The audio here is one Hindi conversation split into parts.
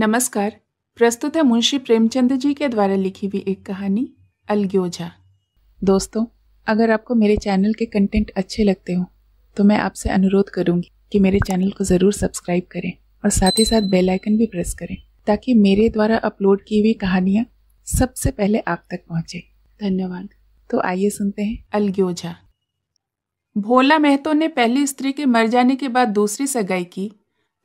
नमस्कार प्रस्तुत है मुंशी प्रेमचंद जी के द्वारा लिखी हुई एक कहानी अलग्योझा दोस्तों अगर आपको मेरे चैनल के कंटेंट अच्छे लगते हो तो मैं आपसे अनुरोध करूंगी कि मेरे चैनल को ज़रूर सब्सक्राइब करें और साथ ही साथ बेल आइकन भी प्रेस करें ताकि मेरे द्वारा अपलोड की हुई कहानियाँ सबसे पहले आप तक पहुँचे धन्यवाद तो आइए सुनते हैं अलग्योझा भोला महतो ने पहली स्त्री के मर जाने के बाद दूसरी सगाई की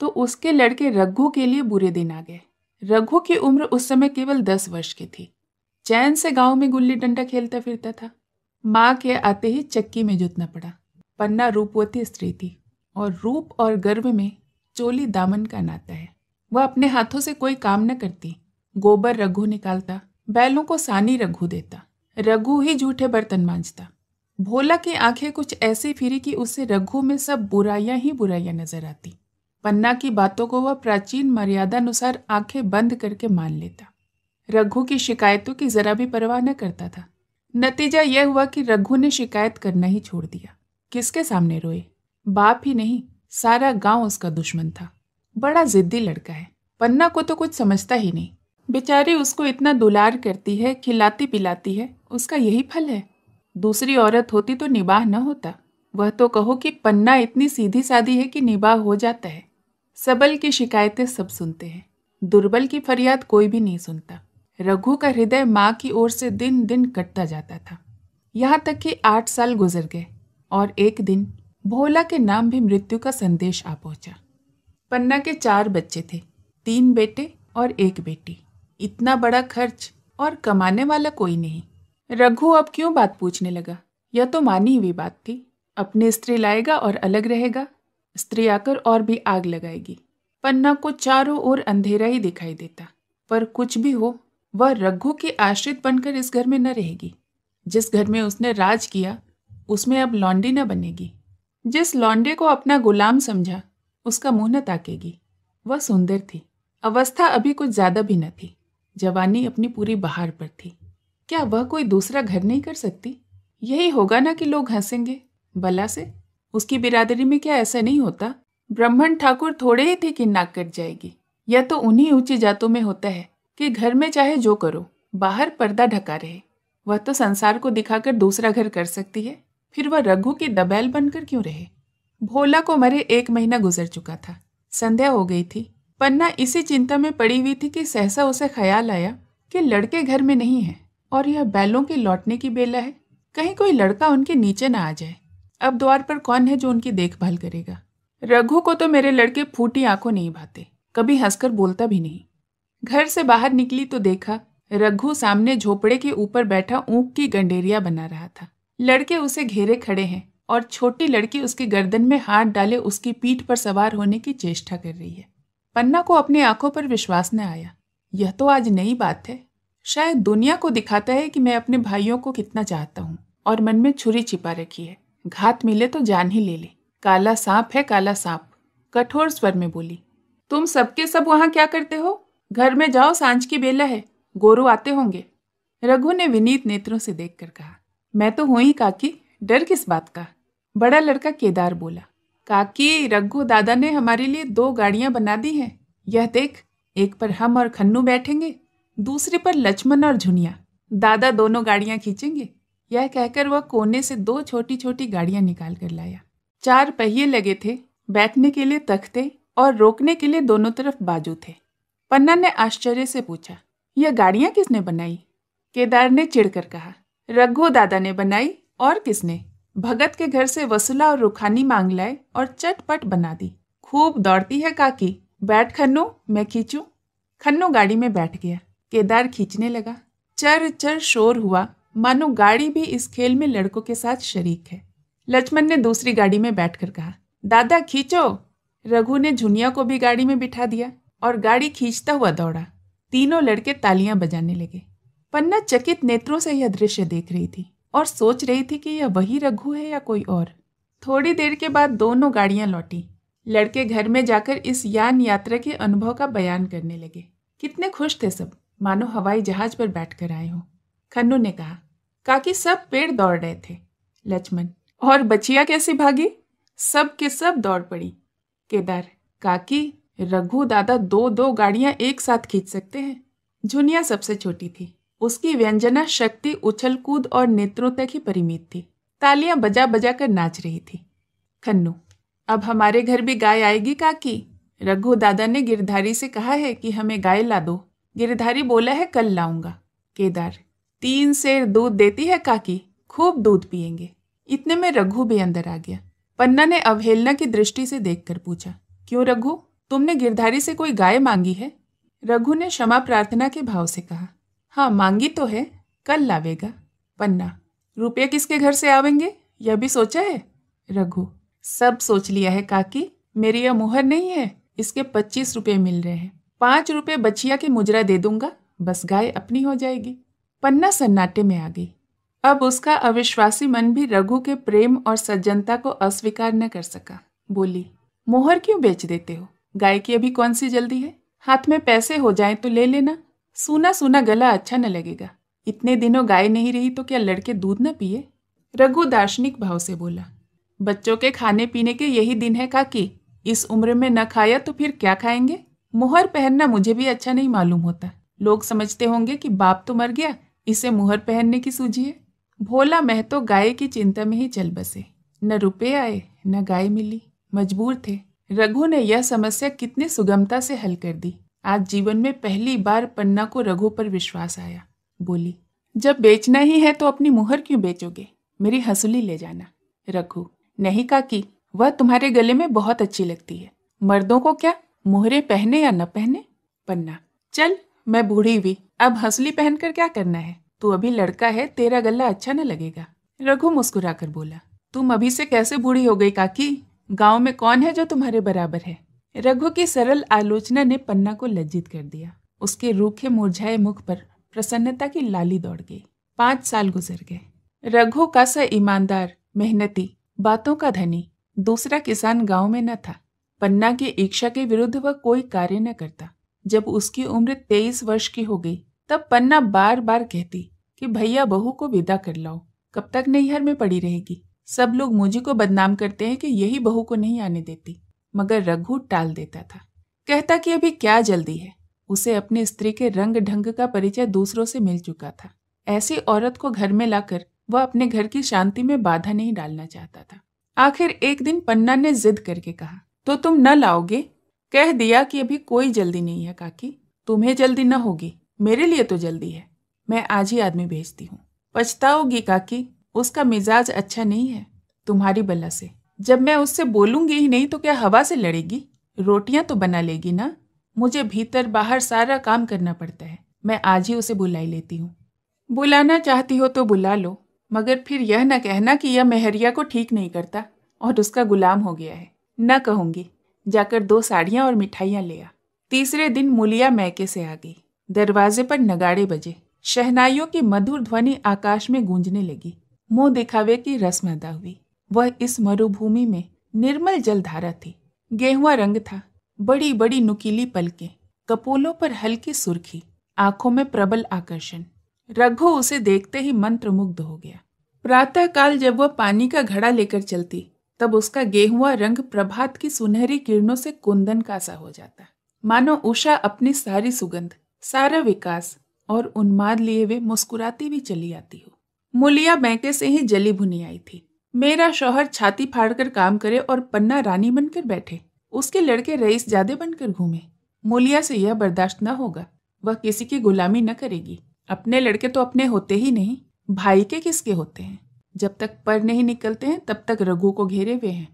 तो उसके लड़के रघु के लिए बुरे दिन आ गए रघु की उम्र उस समय केवल दस वर्ष की थी चैन से गांव में गुल्ली डंडा खेलता फिरता था माँ के आते ही चक्की में जुतना पड़ा पन्ना रूपवती स्त्री थी और रूप और गर्भ में चोली दामन का नाता है वह अपने हाथों से कोई काम न करती गोबर रघु निकालता बैलों को सानी रघु देता रघु ही झूठे बर्तन मांझता भोला की आंखें कुछ ऐसी फिरी कि उसे रघु में सब बुराइयां ही बुराइयां नजर आती पन्ना की बातों को वह प्राचीन मर्यादानुसार आंखें बंद करके मान लेता रघु की शिकायतों की जरा भी परवाह न करता था नतीजा यह हुआ कि रघु ने शिकायत करना ही छोड़ दिया किसके सामने रोए बाप ही नहीं सारा गांव उसका दुश्मन था बड़ा जिद्दी लड़का है पन्ना को तो कुछ समझता ही नहीं बेचारी उसको इतना दुलार करती है खिलाती पिलाती है उसका यही फल है दूसरी औरत होती तो निबाह न होता वह तो कहो कि पन्ना इतनी सीधी सादी है कि निबाह हो जाता है सबल की शिकायतें सब सुनते हैं दुर्बल की फरियाद कोई भी नहीं सुनता रघु का हृदय माँ की ओर से दिन दिन कटता जाता था यहाँ तक कि आठ साल गुजर गए और एक दिन भोला के नाम भी मृत्यु का संदेश आ पहुँचा पन्ना के चार बच्चे थे तीन बेटे और एक बेटी इतना बड़ा खर्च और कमाने वाला कोई नहीं रघु अब क्यों बात पूछने लगा यह तो मानी हुई बात थी अपनी स्त्री लाएगा और अलग रहेगा स्त्री आकर और भी आग लगाएगी पन्ना को चारों ओर अंधेरा ही दिखाई देता पर कुछ भी हो वह रघु की आश्रित बनकर इस घर में न रहेगी जिस घर में उसने राज किया उसमें अब लॉन्डी न बनेगी जिस लॉन्डे को अपना गुलाम समझा उसका मुंह न ताकेगी वह सुंदर थी अवस्था अभी कुछ ज्यादा भी न थी जवानी अपनी पूरी बहार पर थी क्या वह कोई दूसरा घर नहीं कर सकती यही होगा ना कि लोग हंसेंगे बला से उसकी बिरादरी में क्या ऐसा नहीं होता ब्राह्मण ठाकुर थोड़े ही थे कि नाक कट जाएगी यह तो उन्हीं ऊंची जातों में होता है कि घर में चाहे जो करो बाहर पर्दा ढका रहे वह तो संसार को दिखाकर दूसरा घर कर सकती है फिर वह रघु की दबैल बनकर क्यों रहे भोला को मरे एक महीना गुजर चुका था संध्या हो गई थी पन्ना इसी चिंता में पड़ी हुई थी कि सहसा उसे ख्याल आया कि लड़के घर में नहीं है और यह बैलों के लौटने की बेला है कहीं कोई लड़का उनके नीचे ना आ जाए अब द्वार पर कौन है जो उनकी देखभाल करेगा रघु को तो मेरे लड़के फूटी आंखों नहीं भाते कभी हंसकर बोलता भी नहीं घर से बाहर निकली तो देखा रघु सामने झोपड़े के ऊपर बैठा ऊँख की गंडेरिया बना रहा था लड़के उसे घेरे खड़े हैं और छोटी लड़की उसकी गर्दन में हाथ डाले उसकी पीठ पर सवार होने की चेष्टा कर रही है पन्ना को अपनी आंखों पर विश्वास न आया यह तो आज नई बात है शायद दुनिया को दिखाता है कि मैं अपने भाइयों को कितना चाहता हूँ और मन में छुरी छिपा रखी है घात मिले तो जान ही ले ले काला सांप है काला सांप कठोर स्वर में बोली तुम सबके सब वहां क्या करते हो घर में जाओ सांझ की बेला है गोरू आते होंगे रघु ने विनीत नेत्रों से देख कहा मैं तो हूं ही काकी डर किस बात का बड़ा लड़का केदार बोला काकी रघु दादा ने हमारे लिए दो गाड़ियां बना दी हैं यह देख एक पर हम और खन्नू बैठेंगे दूसरे पर लक्ष्मण और झुनिया दादा दोनों गाड़ियां खींचेंगे यह कहकर वह कोने से दो छोटी छोटी गाड़ियां निकाल कर लाया चार पहिए लगे थे बैठने के लिए तख्ते और रोकने के लिए दोनों तरफ बाजू थे पन्ना ने आश्चर्य से पूछा यह गाड़ियां किसने बनाई केदार ने चिड़कर कहा रघु दादा ने बनाई और किसने भगत के घर से वसुला और रुखानी मांग लाए और चटपट बना दी खूब दौड़ती है काकी बैठ खन्नु मैं खींचू खन्नु गाड़ी में बैठ गया केदार खींचने लगा चर चर शोर हुआ मानो गाड़ी भी इस खेल में लड़कों के साथ शरीक है लक्ष्मण ने दूसरी गाड़ी में बैठकर कहा दादा खींचो रघु ने झुनिया को भी गाड़ी में बिठा दिया और गाड़ी खींचता हुआ दौड़ा तीनों लड़के तालियां बजाने लगे पन्ना चकित नेत्रों से यह दृश्य देख रही थी और सोच रही थी कि यह वही रघु है या कोई और थोड़ी देर के बाद दोनों गाड़ियां लौटी लड़के घर में जाकर इस यान यात्रा के अनुभव का बयान करने लगे कितने खुश थे सब मानो हवाई जहाज पर बैठकर आए हो खन्नू ने कहा काकी सब पेड़ दौड़ रहे थे लक्ष्मण और बचिया कैसे भागी सब के सब दौड़ पड़ी केदार काकी रघु दादा दो दो गाड़ियां एक साथ खींच सकते हैं झुनिया सबसे छोटी थी उसकी व्यंजना शक्ति उछल कूद और नेत्रों तक ही परिमित थी तालियां बजा बजा कर नाच रही थी खन्नू अब हमारे घर भी गाय आएगी काकी रघु दादा ने गिरधारी से कहा है कि हमें गाय ला दो गिरधारी बोला है कल लाऊंगा केदार तीन से दूध देती है काकी खूब दूध पियेंगे इतने में रघु भी अंदर आ गया पन्ना ने अवहेलना की दृष्टि से देखकर पूछा क्यों रघु तुमने गिरधारी से कोई गाय मांगी है रघु ने क्षमा प्रार्थना के भाव से कहा हाँ मांगी तो है कल लावेगा पन्ना रुपये किसके घर से आवेंगे यह भी सोचा है रघु सब सोच लिया है काकी मेरी यह मुहर नहीं है इसके पच्चीस रुपये मिल रहे हैं पाँच रुपये बछिया के मुजरा दे दूंगा बस गाय अपनी हो जाएगी पन्ना सन्नाटे में आ गई अब उसका अविश्वासी मन भी रघु के प्रेम और सज्जनता को अस्वीकार न कर सका बोली मोहर क्यों बेच देते हो गाय की अभी कौन सी जल्दी है हाथ में पैसे हो जाए तो ले लेना सूना सूना गला अच्छा न लगेगा इतने दिनों गाय नहीं रही तो क्या लड़के दूध न पिए रघु दार्शनिक भाव से बोला बच्चों के खाने पीने के यही दिन है काकी इस उम्र में न खाया तो फिर क्या खाएंगे मोहर पहनना मुझे भी अच्छा नहीं मालूम होता लोग समझते होंगे कि बाप तो मर गया इसे मुहर पहनने की सूझी है भोला महतो गाय की चिंता में ही चल बसे न रुपये आए न गाय मिली मजबूर थे रघु ने यह समस्या कितनी सुगमता से हल कर दी आज जीवन में पहली बार पन्ना को रघु पर विश्वास आया बोली जब बेचना ही है तो अपनी मुहर क्यों बेचोगे मेरी हंसुली ले जाना रघु नहीं काकी वह तुम्हारे गले में बहुत अच्छी लगती है मर्दों को क्या मुहरे पहने या न पहने पन्ना चल मैं बूढ़ी भी अब हंसली पहनकर क्या करना है तू अभी लड़का है तेरा गला अच्छा न लगेगा रघु मुस्कुरा कर बोला तुम अभी से कैसे बूढ़ी हो गई काकी गांव में कौन है जो तुम्हारे बराबर है रघु की सरल आलोचना ने पन्ना को लज्जित कर दिया उसके रूखे मुरझाए मुख पर प्रसन्नता की लाली दौड़ गई पाँच साल गुजर गए रघु का सा ईमानदार मेहनती बातों का धनी दूसरा किसान गांव में न था पन्ना की इच्छा के विरुद्ध वह कोई कार्य न करता जब उसकी उम्र तेईस वर्ष की हो गई तब पन्ना बार बार कहती कि भैया बहू को विदा कर लाओ कब तक नैहर में पड़ी रहेगी सब लोग मुझी को बदनाम करते हैं कि यही बहू को नहीं आने देती मगर रघु टाल देता था कहता कि अभी क्या जल्दी है उसे अपने स्त्री के रंग ढंग का परिचय दूसरों से मिल चुका था ऐसी औरत को घर में लाकर वह अपने घर की शांति में बाधा नहीं डालना चाहता था आखिर एक दिन पन्ना ने जिद करके कहा तो तुम न लाओगे कह दिया कि अभी कोई जल्दी नहीं है काकी तुम्हें जल्दी न होगी मेरे लिए तो जल्दी है मैं आज ही आदमी भेजती हूँ पछताओगी काकी उसका मिजाज अच्छा नहीं है तुम्हारी बला से जब मैं उससे बोलूंगी ही नहीं तो क्या हवा से लड़ेगी रोटियां तो बना लेगी ना मुझे भीतर बाहर सारा काम करना पड़ता है मैं आज ही उसे बुलाई लेती हूँ बुलाना चाहती हो तो बुला लो मगर फिर यह न कहना कि यह मेहरिया को ठीक नहीं करता और उसका गुलाम हो गया है न कहूँगी जाकर दो साड़ियाँ और मिठाइयाँ ले आ तीसरे दिन मुलिया मैके से आ गई दरवाजे पर नगाड़े बजे शहनाइयों की मधुर ध्वनि आकाश में गूंजने लगी मुंह दिखावे की रस्म अदा हुई वह इस मरुभूमि में निर्मल जलधारा थी गेहुआ रंग था बड़ी बड़ी नुकीली पलके कपोलों पर हल्की सुर्खी आंखों में प्रबल आकर्षण रघु उसे देखते ही मंत्रमुग्ध हो गया प्रातःकाल जब वह पानी का घड़ा लेकर चलती तब उसका गेहुआ रंग प्रभात की सुनहरी किरणों से कुंदन का सा हो जाता मानो उषा अपनी सारी सुगंध सारा विकास और उन्माद लिए हुए मुस्कुराती भी चली आती हो मुलिया बैंके से ही जली भुनी आई थी मेरा शोहर छाती फाड़कर काम करे और पन्ना रानी बनकर बैठे उसके लड़के रईस जादे बनकर घूमे मुलिया से यह बर्दाश्त न होगा वह किसी की गुलामी न करेगी अपने लड़के तो अपने होते ही नहीं भाई के किसके होते हैं जब तक पर नहीं निकलते हैं तब तक रघु को घेरे हुए हैं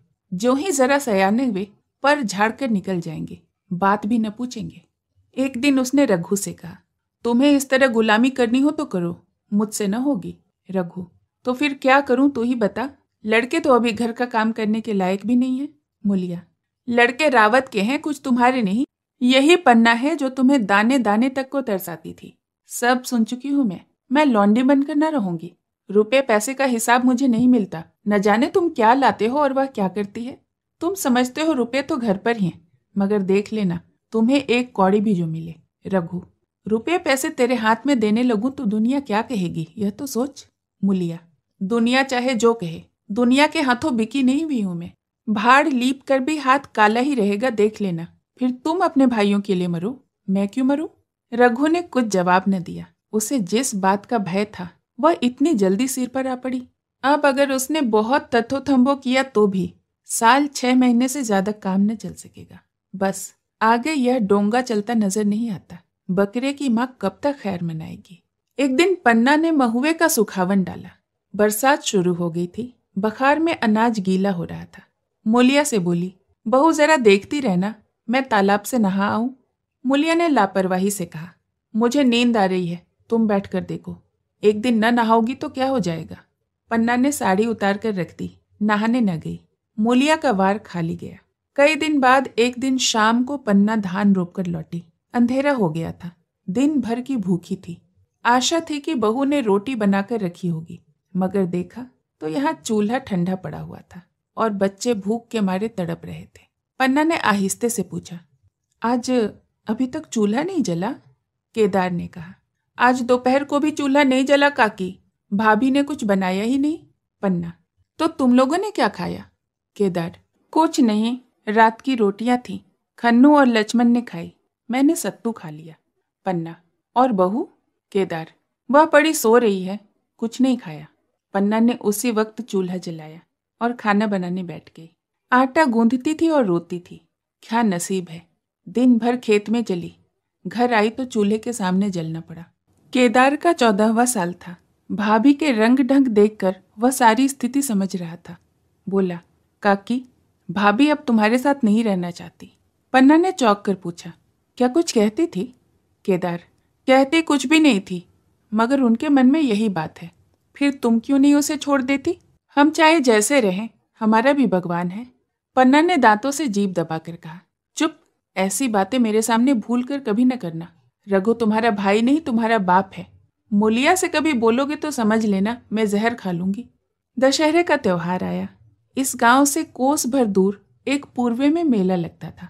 जो ही जरा सयाने हुए पर झाड़कर निकल जाएंगे बात भी न पूछेंगे एक दिन उसने रघु से कहा तुम्हें इस तरह गुलामी करनी हो तो करो मुझसे न होगी रघु तो फिर क्या करूं तू ही बता लड़के तो अभी घर का काम करने के लायक भी नहीं है मुलिया लड़के रावत के हैं कुछ तुम्हारे नहीं यही पन्ना है जो तुम्हें दाने दाने तक को तरसाती थी सब सुन चुकी हूं मैं मैं लॉन्डी बनकर न रहूंगी रुपये पैसे का हिसाब मुझे नहीं मिलता न जाने तुम क्या लाते हो और वह क्या करती है तुम समझते हो रुपये तो घर पर ही मगर देख लेना तुम्हें एक कौड़ी भी जो मिले रघु रुपये पैसे तेरे हाथ में देने लगूं तो दुनिया क्या कहेगी यह तो सोच मुलिया दुनिया चाहे जो कहे दुनिया के हाथों बिकी नहीं हुई हूं मैं भाड़ लीप कर भी हाथ काला ही रहेगा देख लेना फिर तुम अपने भाइयों के लिए मरो मैं क्यों मरू रघु ने कुछ जवाब न दिया उसे जिस बात का भय था वह इतनी जल्दी सिर पर आ पड़ी अब अगर उसने बहुत तथोथम्बो किया तो भी साल छह महीने से ज्यादा काम न चल सकेगा बस आगे यह डोंगा चलता नजर नहीं आता बकरे की माँ कब तक खैर मनाएगी एक दिन पन्ना ने महुए का सुखावन डाला बरसात शुरू हो गई थी बखार में अनाज गीला हो रहा था मोलिया से बोली बहू जरा देखती रहना मैं तालाब से नहा आऊं मुलिया ने लापरवाही से कहा मुझे नींद आ रही है तुम बैठ कर देखो एक दिन न नहाओगी तो क्या हो जाएगा पन्ना ने साड़ी उतार कर रख दी नहाने न गई मोलिया का वार खाली गया कई दिन बाद एक दिन शाम को पन्ना धान रोप कर लौटी अंधेरा हो गया था दिन भर की भूखी थी आशा थी कि बहू ने रोटी बनाकर रखी होगी मगर देखा तो यहाँ चूल्हा ठंडा पड़ा हुआ था और बच्चे भूख के मारे तड़प रहे थे पन्ना ने आहिस्ते से पूछा आज अभी तक चूल्हा नहीं जला केदार ने कहा आज दोपहर को भी चूल्हा नहीं जला काकी भाभी ने कुछ बनाया ही नहीं पन्ना तो तुम लोगों ने क्या खाया केदार कुछ नहीं रात की रोटियां थी खन्नू और लक्ष्मण ने खाई मैंने सत्तू खा लिया पन्ना और बहू केदार वह पड़ी सो रही है कुछ नहीं खाया पन्ना ने उसी वक्त चूल्हा जलाया और खाना बनाने बैठ गई आटा गूंधती थी और रोती थी क्या नसीब है दिन भर खेत में जली घर आई तो चूल्हे के सामने जलना पड़ा केदार का चौदहवा साल था भाभी के रंग ढंग देखकर वह सारी स्थिति समझ रहा था बोला काकी भाभी अब तुम्हारे साथ नहीं रहना चाहती पन्ना ने चौंक कर पूछा क्या कुछ कहती थी केदार कहती कुछ भी नहीं थी मगर उनके मन में यही बात है फिर तुम क्यों नहीं उसे छोड़ देती हम चाहे जैसे रहें हमारा भी भगवान है पन्ना ने दांतों से जीप दबाकर कहा चुप ऐसी बातें मेरे सामने भूल कर कभी न करना रघु तुम्हारा भाई नहीं तुम्हारा बाप है मोलिया से कभी बोलोगे तो समझ लेना मैं जहर खा लूंगी दशहरे का त्यौहार आया इस गांव से कोस भर दूर एक पूर्वे में मेला लगता था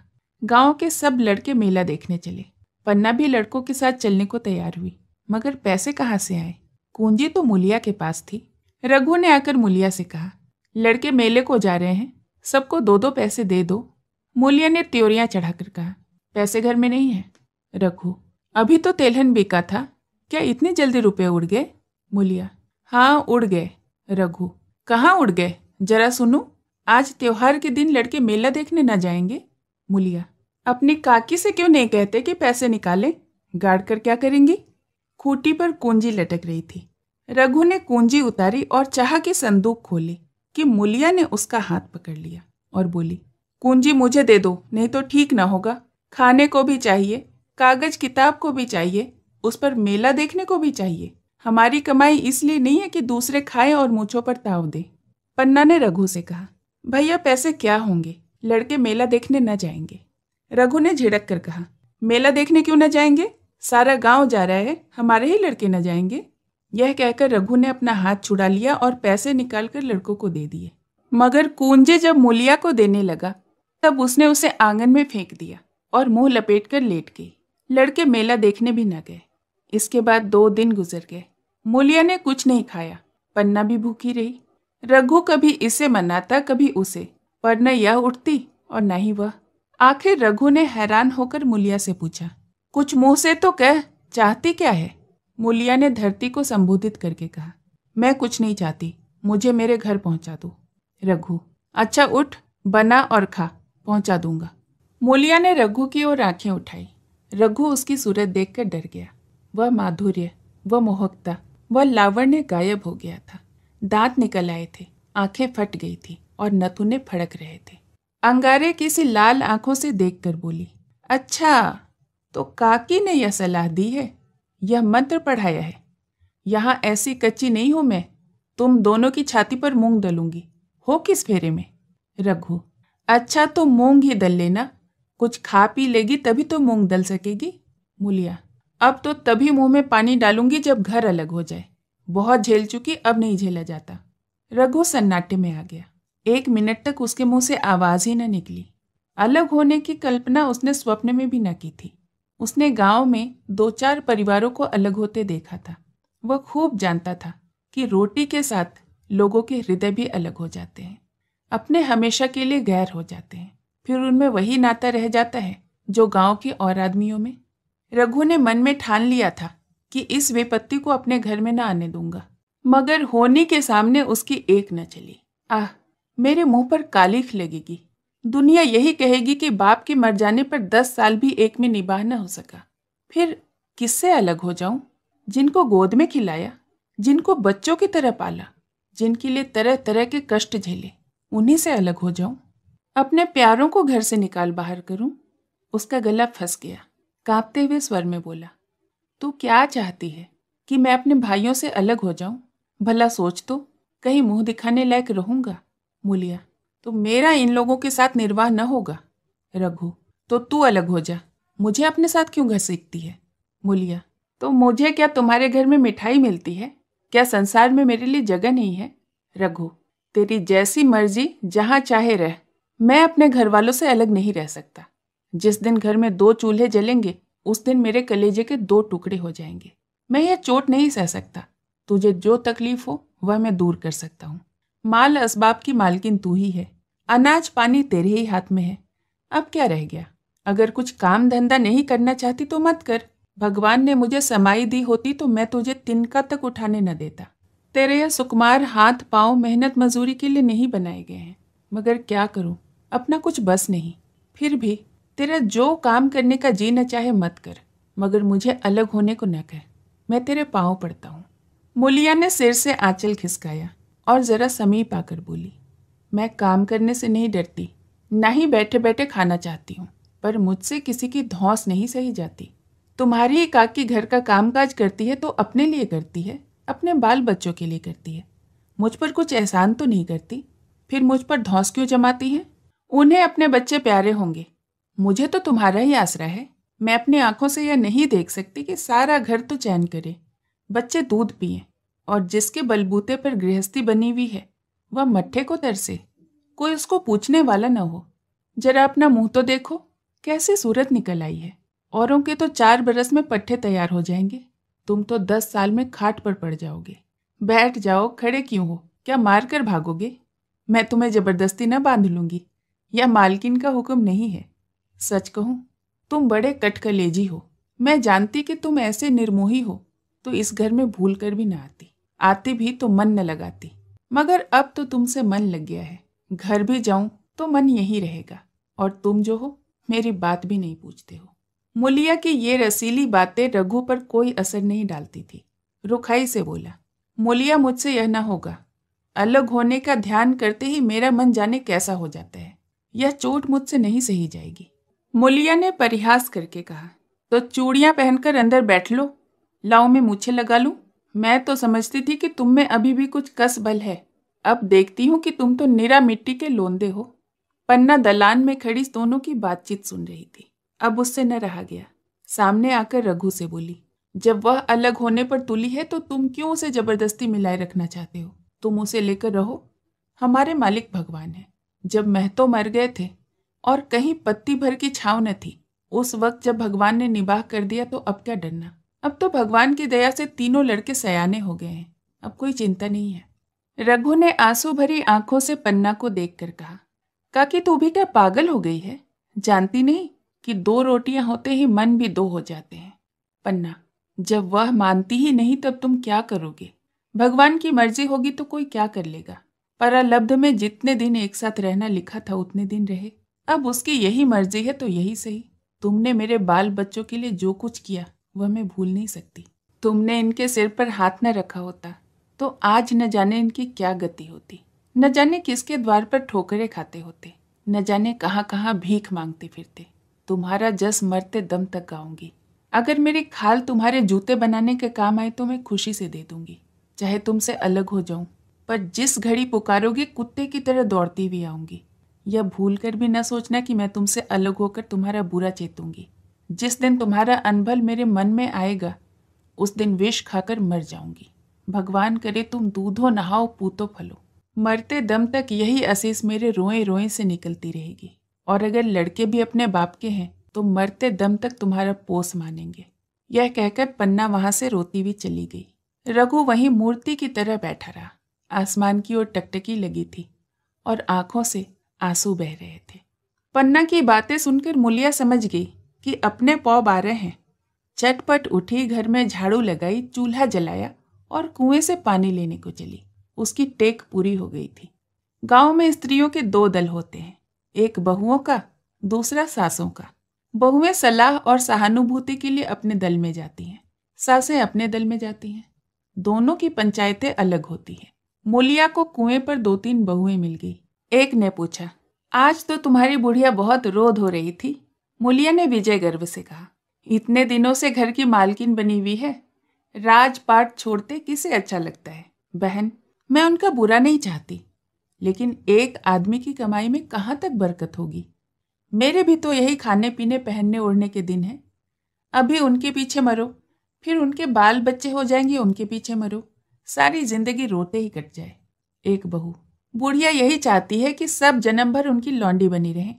गांव के सब लड़के मेला देखने चले पन्ना भी लड़कों के साथ चलने को तैयार हुई मगर पैसे कहाँ से आए कुंजी तो मुलिया के पास थी रघु ने आकर मुलिया से कहा लड़के मेले को जा रहे हैं सबको दो दो पैसे दे दो मुलिया ने त्योरियां चढ़ाकर कहा पैसे घर में नहीं है रघु अभी तो तेलहन बिका था क्या इतनी जल्दी रुपये उड़ गए मुलिया हाँ उड़ गए रघु कहाँ उड़ गए जरा सुनो आज त्योहार के दिन लड़के मेला देखने न जाएंगे मुलिया अपनी काकी से क्यों नहीं कहते कि पैसे निकालें गाड़ कर क्या करेंगी खूटी पर कुंजी लटक रही थी रघु ने कुंजी उतारी और चाह के संदूक खोले कि मुलिया ने उसका हाथ पकड़ लिया और बोली कुंजी मुझे दे दो नहीं तो ठीक ना होगा खाने को भी चाहिए कागज किताब को भी चाहिए उस पर मेला देखने को भी चाहिए हमारी कमाई इसलिए नहीं है कि दूसरे खाएं और मूछों पर ताव दें पन्ना ने रघु से कहा भैया पैसे क्या होंगे लड़के मेला देखने न जाएंगे रघु ने झिड़क कर कहा मेला देखने क्यों न जाएंगे सारा गांव जा रहा है हमारे ही लड़के न जाएंगे यह कहकर रघु ने अपना हाथ छुड़ा लिया और पैसे निकालकर लड़कों को दे दिए मगर कुंजे जब मुलिया को देने लगा तब उसने उसे आंगन में फेंक दिया और मुंह लपेट कर लेट गई लड़के मेला देखने भी न गए इसके बाद दो दिन गुजर गए मूलिया ने कुछ नहीं खाया पन्ना भी भूखी रही रघु कभी इसे मनाता कभी उसे पर न यह उठती और न ही वह आखिर रघु ने हैरान होकर मुलिया से पूछा कुछ मुंह से तो कह चाहती क्या है मुलिया ने धरती को संबोधित करके कहा मैं कुछ नहीं चाहती मुझे मेरे घर पहुंचा दो रघु अच्छा उठ बना और खा पहुंचा दूंगा मुलिया ने रघु की ओर आंखें उठाई रघु उसकी सूरत देखकर डर गया वह माधुर्य वह मोहकता वह लावण्य गायब हो गया था दांत निकल आए थे आंखें फट गई थी और नथुने फड़क रहे थे अंगारे किसी लाल आंखों से देखकर बोली अच्छा तो काकी ने यह सलाह दी है यह मंत्र पढ़ाया है यहाँ ऐसी कच्ची नहीं हूं मैं तुम दोनों की छाती पर मूंग दलूंगी हो किस फेरे में रघु अच्छा तो मूंग ही दल लेना कुछ खा पी लेगी तभी तो मूंग दल सकेगी मुलिया अब तो तभी मुंह में पानी डालूंगी जब घर अलग हो जाए बहुत झेल चुकी अब नहीं झेला जाता रघु सन्नाटे में आ गया एक मिनट तक उसके मुंह से आवाज ही न निकली अलग होने की कल्पना उसने स्वप्न में भी न की थी उसने गांव में दो चार परिवारों को अलग होते देखा था वह खूब जानता था कि रोटी के साथ लोगों के हृदय भी अलग हो जाते हैं अपने हमेशा के लिए गैर हो जाते हैं फिर उनमें वही नाता रह जाता है जो गांव के और आदमियों में रघु ने मन में ठान लिया था कि इस विपत्ति को अपने घर में ना आने दूंगा मगर होनी के सामने उसकी एक न चली आह मेरे मुंह पर कालीख लगेगी दुनिया यही कहेगी कि बाप के मर जाने पर दस साल भी एक में निभा न हो सका फिर किससे अलग हो जाऊं जिनको गोद में खिलाया जिनको बच्चों की तरह पाला जिनके लिए तरह तरह के कष्ट झेले उन्हीं से अलग हो जाऊं अपने प्यारों को घर से निकाल बाहर करूं उसका गला फंस गया कांपते हुए स्वर में बोला तू क्या चाहती है कि मैं अपने भाइयों से अलग हो जाऊं भला सोच तो कहीं मुंह दिखाने लायक रहूंगा मुलिया तो मेरा इन लोगों के साथ निर्वाह न होगा रघु तो तू अलग हो जा मुझे अपने साथ क्यों घर सीखती है मुलिया तो मुझे क्या तुम्हारे घर में मिठाई मिलती है क्या संसार में मेरे लिए जगह नहीं है रघु तेरी जैसी मर्जी जहाँ चाहे रह मैं अपने घर वालों से अलग नहीं रह सकता जिस दिन घर में दो चूल्हे जलेंगे उस दिन मेरे कलेजे के दो टुकड़े हो जाएंगे मैं यह चोट नहीं सह सकता तुझे जो तकलीफ हो वह मैं दूर कर सकता हूँ माल असबाब की मालकिन तू ही है अनाज पानी तेरे ही हाथ में है अब क्या रह गया अगर कुछ काम धंधा नहीं करना चाहती तो मत कर भगवान ने मुझे समाई दी होती तो मैं तुझे तिनका तक उठाने न देता तेरे यह सुकुमार हाथ पाँव मेहनत मजूरी के लिए नहीं बनाए गए हैं मगर क्या करूं अपना कुछ बस नहीं फिर भी तेरा जो काम करने का जी न चाहे मत कर मगर मुझे अलग होने को न कह मैं तेरे पाँव पड़ता हूँ मुलिया ने सिर से आंचल खिसकाया और ज़रा समीप आकर बोली मैं काम करने से नहीं डरती ना ही बैठे बैठे खाना चाहती हूँ पर मुझसे किसी की धौस नहीं सही जाती तुम्हारी काकी घर का कामकाज करती है तो अपने लिए करती है अपने बाल बच्चों के लिए करती है मुझ पर कुछ एहसान तो नहीं करती फिर मुझ पर धौस क्यों जमाती है उन्हें अपने बच्चे प्यारे होंगे मुझे तो तुम्हारा ही आसरा है मैं अपनी आंखों से यह नहीं देख सकती कि सारा घर तो चैन करे बच्चे दूध पिए और जिसके बलबूते पर गृहस्थी बनी हुई है वह मट्ठे को तरसे कोई उसको पूछने वाला न हो जरा अपना मुंह तो देखो कैसी सूरत निकल आई है औरों के तो चार बरस में पट्ठे तैयार हो जाएंगे तुम तो दस साल में खाट पर पड़ जाओगे बैठ जाओ खड़े क्यों हो क्या मार कर भागोगे मैं तुम्हें जबरदस्ती न बांध लूंगी या मालकिन का हुक्म नहीं है सच कहूँ तुम बड़े कटकलेजी हो मैं जानती कि तुम ऐसे निर्मोही हो तो इस घर में भूल कर भी ना आती आती भी तो मन न लगाती मगर अब तो तुमसे मन लग गया है घर भी जाऊं तो मन यही रहेगा और तुम जो हो मेरी बात भी नहीं पूछते हो मुलिया की ये रसीली बातें रघु पर कोई असर नहीं डालती थी रुखाई से बोला मुलिया मुझसे यह ना होगा अलग होने का ध्यान करते ही मेरा मन जाने कैसा हो जाता है यह चोट मुझसे नहीं सही जाएगी मुलिया ने परिहास करके कहा तो चूड़ियां पहनकर अंदर बैठ लो लाओ में मूछे लगा लूं मैं तो समझती थी कि तुम में अभी भी कुछ कस बल है अब देखती हूं कि तुम तो निरा मिट्टी के लोंदे हो पन्ना दलान में खड़ी दोनों की बातचीत सुन रही थी अब उससे न रहा गया सामने आकर रघु से बोली जब वह अलग होने पर तुली है तो तुम क्यों उसे जबरदस्ती मिलाए रखना चाहते हो तुम उसे लेकर रहो हमारे मालिक भगवान है जब महतो मर गए थे और कहीं पत्ती भर की छाव न थी उस वक्त जब भगवान ने निबाह कर दिया तो अब क्या डरना अब तो भगवान की दया से तीनों लड़के सयाने हो गए हैं अब कोई चिंता नहीं है रघु ने आंसू भरी आंखों से पन्ना को देख कर कहा काकी तू भी क्या पागल हो गई है जानती नहीं कि दो रोटियां होते ही मन भी दो हो जाते हैं पन्ना जब वह मानती ही नहीं तब तुम क्या करोगे भगवान की मर्जी होगी तो कोई क्या कर लेगा परालब्ध में जितने दिन एक साथ रहना लिखा था उतने दिन रहे अब उसकी यही मर्जी है तो यही सही तुमने मेरे बाल बच्चों के लिए जो कुछ किया वह मैं भूल नहीं सकती तुमने इनके सिर पर हाथ न रखा होता तो आज न जाने इनकी क्या गति होती न जाने किसके द्वार पर ठोकरे खाते होते न जाने कहाँ कहाँ भीख मांगते फिरते तुम्हारा जस मरते दम तक गाऊंगी अगर मेरी खाल तुम्हारे जूते बनाने के काम आए तो मैं खुशी से दे दूंगी चाहे तुमसे अलग हो जाऊं पर जिस घड़ी पुकारोगे कुत्ते की तरह दौड़ती हुई आऊँगी यह भूल कर भी न सोचना कि मैं तुमसे अलग होकर तुम्हारा बुरा चेतूंगी जिस दिन तुम्हारा अनभल मेरे मन में आएगा उस दिन विष खाकर मर जाऊंगी भगवान करे तुम दूधो नहाओ पूतो फलो मरते दम तक यही असीस मेरे रोए रोए से निकलती रहेगी और अगर लड़के भी अपने बाप के हैं तो मरते दम तक तुम्हारा पोस मानेंगे यह कहकर पन्ना वहां से रोती हुई चली गई रघु वहीं मूर्ति की तरह बैठा रहा आसमान की ओर टकटकी लगी थी और आंखों से आंसू बह रहे थे पन्ना की बातें सुनकर मुलिया समझ गई कि अपने पौ बारे हैं चटपट उठी घर में झाड़ू लगाई चूल्हा जलाया और कुएं से पानी लेने को चली उसकी टेक पूरी हो गई थी गांव में स्त्रियों के दो दल होते हैं एक बहुओं का दूसरा सासों का बहुएं सलाह और सहानुभूति के लिए अपने दल में जाती हैं सासें अपने दल में जाती हैं दोनों की पंचायतें अलग होती हैं मोलिया को कुएं पर दो तीन बहुएं मिल गई एक ने पूछा आज तो तुम्हारी बुढ़िया बहुत रोध हो रही थी मोलिया ने विजय गर्व से कहा इतने दिनों से घर की मालकिन बनी हुई है राजपाट छोड़ते किसे अच्छा लगता है बहन मैं उनका बुरा नहीं चाहती लेकिन एक आदमी की कमाई में कहाँ तक बरकत होगी मेरे भी तो यही खाने पीने पहनने ओढ़ने के दिन हैं अभी उनके पीछे मरो फिर उनके बाल बच्चे हो जाएंगे उनके पीछे मरो सारी जिंदगी रोते ही कट जाए एक बहू बुढ़िया यही चाहती है कि सब जन्म भर उनकी लौंडी बनी रहे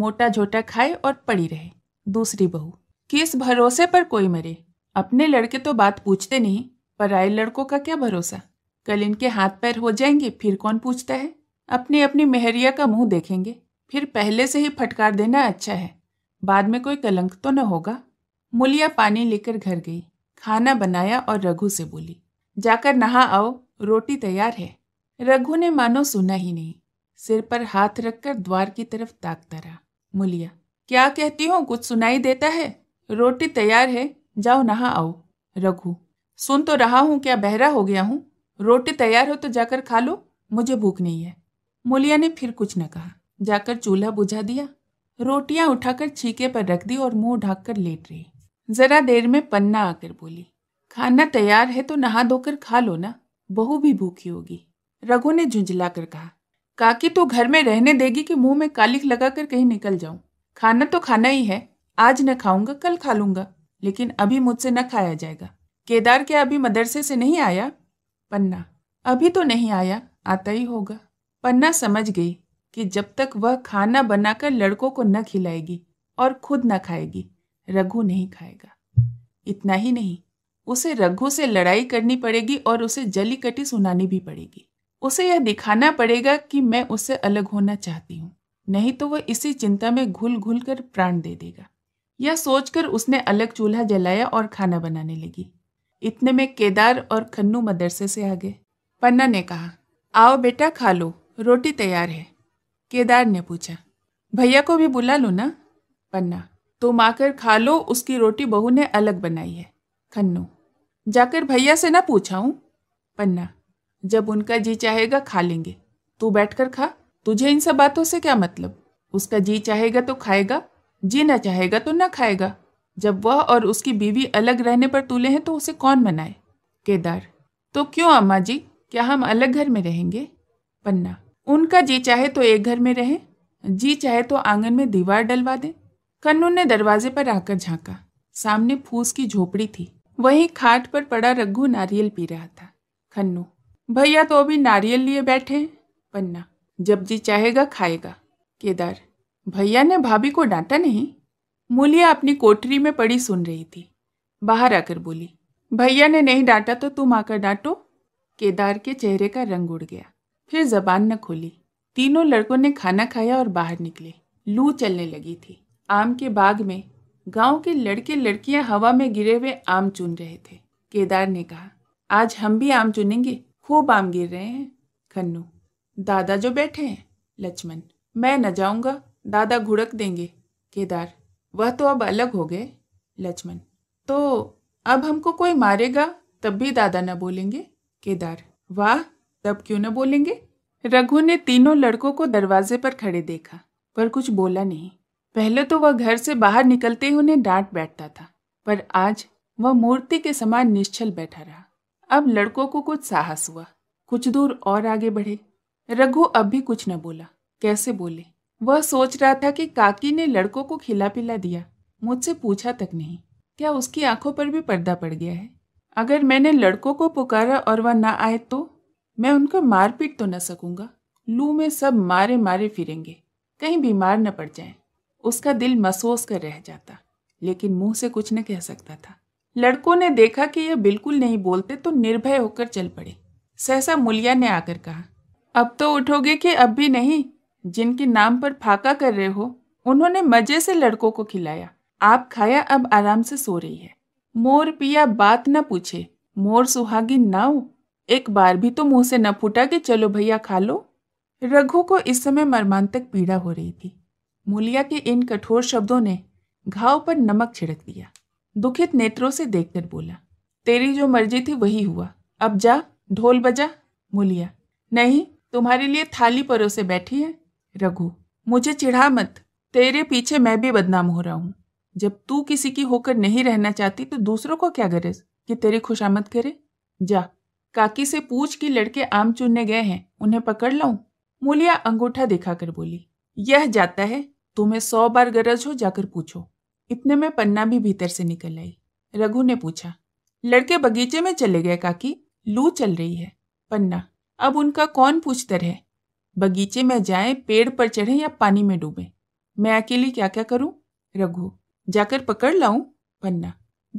मोटा झोटा खाए और पड़ी रहे दूसरी बहू किस भरोसे पर कोई मरे अपने लड़के तो बात पूछते नहीं पर आए लड़कों का क्या भरोसा कल इनके हाथ पैर हो जाएंगे फिर कौन पूछता है अपनी अपनी मेहरिया का मुंह देखेंगे फिर पहले से ही फटकार देना अच्छा है बाद में कोई कलंक तो न होगा मुलिया पानी लेकर घर गई खाना बनाया और रघु से बोली जाकर नहा आओ रोटी तैयार है रघु ने मानो सुना ही नहीं सिर पर हाथ रखकर द्वार की तरफ ताकता रहा मुलिया क्या कहती हूँ कुछ सुनाई देता है रोटी तैयार है जाओ नहा आओ रघु सुन तो रहा हूँ क्या बहरा हो गया हूँ रोटी तैयार हो तो जाकर खा लो मुझे भूख नहीं है मुलिया ने फिर कुछ न कहा जाकर चूल्हा बुझा दिया रोटियां उठाकर छीके पर रख दी और मुंह ढाक कर लेट रही जरा देर में पन्ना आकर बोली खाना तैयार है तो नहा धोकर खा लो ना बहू भी भूखी होगी रघु ने झुंझला कर कहा काकी तो घर में रहने देगी कि मुंह में कालिख लगाकर कहीं निकल जाऊं खाना तो खाना ही है आज न खाऊंगा कल खा लूंगा लेकिन अभी मुझसे न खाया जाएगा केदार क्या अभी मदरसे से नहीं आया पन्ना अभी तो नहीं आया आता ही होगा पन्ना समझ गई कि जब तक वह खाना बनाकर लड़कों को न खिलाएगी और खुद न खाएगी रघु नहीं खाएगा इतना ही नहीं उसे रघु से लड़ाई करनी पड़ेगी और उसे जली कटी सुनानी भी पड़ेगी उसे यह दिखाना पड़ेगा कि मैं उससे अलग होना चाहती हूँ नहीं तो वह इसी चिंता में घुल घुल कर प्राण दे देगा यह सोचकर उसने अलग चूल्हा जलाया और खाना बनाने लगी इतने में केदार और खन्नू मदरसे से आ गए पन्ना ने कहा आओ बेटा खा लो रोटी तैयार है केदार ने पूछा भैया को भी बुला लो ना पन्ना तुम आकर खा लो उसकी रोटी बहू ने अलग बनाई है खन्नू जाकर भैया से ना पूछा हूं पन्ना जब उनका जी चाहेगा खा लेंगे तू बैठकर खा तुझे इन सब बातों से क्या मतलब उसका जी चाहेगा तो खाएगा जी ना चाहेगा तो ना खाएगा जब वह और उसकी बीवी अलग रहने पर तुले हैं तो उसे कौन मनाए केदार तो क्यों अम्मा जी क्या हम अलग घर में रहेंगे पन्ना उनका जी चाहे तो एक घर में रहें जी चाहे तो आंगन में दीवार डलवा दें कन्नू ने दरवाजे पर आकर झांका सामने फूस की झोपड़ी थी वहीं खाट पर पड़ा रघु नारियल पी रहा था खन्नू भैया तो अभी नारियल लिए बैठे पन्ना जब जी चाहेगा खाएगा केदार भैया ने भाभी को डांटा नहीं मूलिया अपनी कोठरी में पड़ी सुन रही थी बाहर आकर बोली भैया ने नहीं डांटा तो तुम आकर डांटो केदार के चेहरे का रंग उड़ गया फिर जबान न खोली तीनों लड़कों ने खाना खाया और बाहर निकले लू चलने लगी थी आम के बाग में गांव के लड़के लड़कियां हवा में गिरे हुए आम चुन रहे थे केदार ने कहा आज हम भी आम चुनेंगे खूब आम गिर रहे हैं खन्नू दादा जो बैठे हैं लक्ष्मण मैं न जाऊंगा दादा घुड़क देंगे केदार वह तो अब अलग हो गए लक्ष्मण तो अब हमको कोई मारेगा तब भी दादा न बोलेंगे केदार वाह तब क्यों न बोलेंगे रघु ने तीनों लड़कों को दरवाजे पर खड़े देखा पर कुछ बोला नहीं पहले तो वह घर से बाहर निकलते ही उन्हें डांट बैठता था पर आज वह मूर्ति के समान निश्चल बैठा रहा अब लड़कों को कुछ साहस हुआ कुछ दूर और आगे बढ़े रघु अब भी कुछ न बोला कैसे बोले वह सोच रहा था कि काकी ने लड़कों को खिला पिला दिया मुझसे पूछा तक नहीं क्या उसकी आंखों पर भी पर्दा पड़ गया है अगर मैंने लड़कों को पुकारा और वह ना आए तो मैं उनको मारपीट तो न सकूंगा लू में सब मारे मारे फिरेंगे कहीं बीमार न पड़ जाएं। उसका दिल मसोस कर रह जाता लेकिन मुंह से कुछ न कह सकता था लड़कों ने देखा कि यह बिल्कुल नहीं बोलते तो निर्भय होकर चल पड़े सहसा मुलिया ने आकर कहा अब तो उठोगे कि अब भी नहीं जिनके नाम पर फाका कर रहे हो उन्होंने मजे से लड़कों को खिलाया आप खाया अब आराम से सो रही है मोर पिया बात न पूछे मोर सुहागी ना हो एक बार भी तो मुंह से न फूटा कि चलो भैया खा लो रघु को इस समय मर्मांतक पीड़ा हो रही थी मुलिया के इन कठोर शब्दों ने घाव पर नमक छिड़क दिया दुखित नेत्रों से देखकर बोला तेरी जो मर्जी थी वही हुआ अब जा ढोल बजा मुलिया नहीं तुम्हारे लिए थाली परोसे बैठी है रघु मुझे चिढ़ा मत तेरे पीछे मैं भी बदनाम हो रहा हूँ जब तू किसी की होकर नहीं रहना चाहती तो दूसरों को क्या गरज कि तेरी खुशामद करे जा काकी से पूछ कि लड़के आम चुनने गए हैं उन्हें पकड़ लाऊं मुलिया अंगूठा दिखाकर बोली यह जाता है तुम्हें सौ बार गरज हो जाकर पूछो इतने में पन्ना भी भीतर से निकल आई रघु ने पूछा लड़के बगीचे में चले गए काकी लू चल रही है पन्ना अब उनका कौन पूछता है बगीचे में जाए पेड़ पर चढ़े या पानी में डूबे मैं अकेली क्या क्या करूं रघु जाकर पकड़ लाऊं पन्ना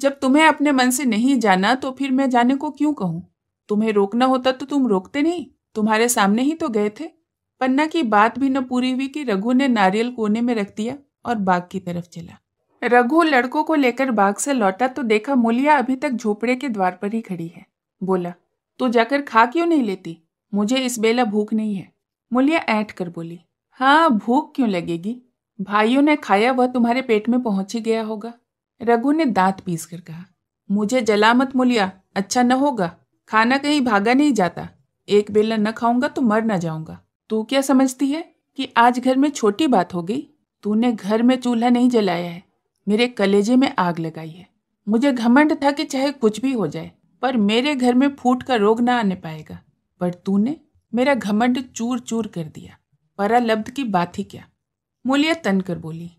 जब तुम्हें अपने मन से नहीं जाना तो फिर मैं जाने को क्यों कहूं तुम्हें रोकना होता तो तुम रोकते नहीं तुम्हारे सामने ही तो गए थे पन्ना की बात भी न पूरी हुई कि रघु ने नारियल कोने में रख दिया और बाग की तरफ चला रघु लड़कों को लेकर बाग से लौटा तो देखा मुलिया अभी तक झोपड़े के द्वार पर ही खड़ी है बोला तू जाकर खा क्यों नहीं लेती मुझे इस बेला भूख नहीं है मुलिया ऐठ कर बोली हाँ भूख क्यों लगेगी भाइयों ने खाया वह तुम्हारे पेट में पहुंच ही गया होगा रघु ने दांत पीस कर कहा मुझे जला मत मुलिया अच्छा न होगा खाना कहीं भागा नहीं जाता एक बेला न खाऊंगा तो मर न जाऊंगा तू क्या समझती है कि आज घर में छोटी बात हो गई तूने घर में चूल्हा नहीं जलाया है मेरे कलेजे में आग लगाई है मुझे घमंड था कि चाहे कुछ भी हो जाए पर मेरे घर में फूट का रोग ना आने पाएगा पर तूने मेरा घमंड चूर चूर कर दिया परालब्ध की बात ही क्या मुलिया तन कर बोली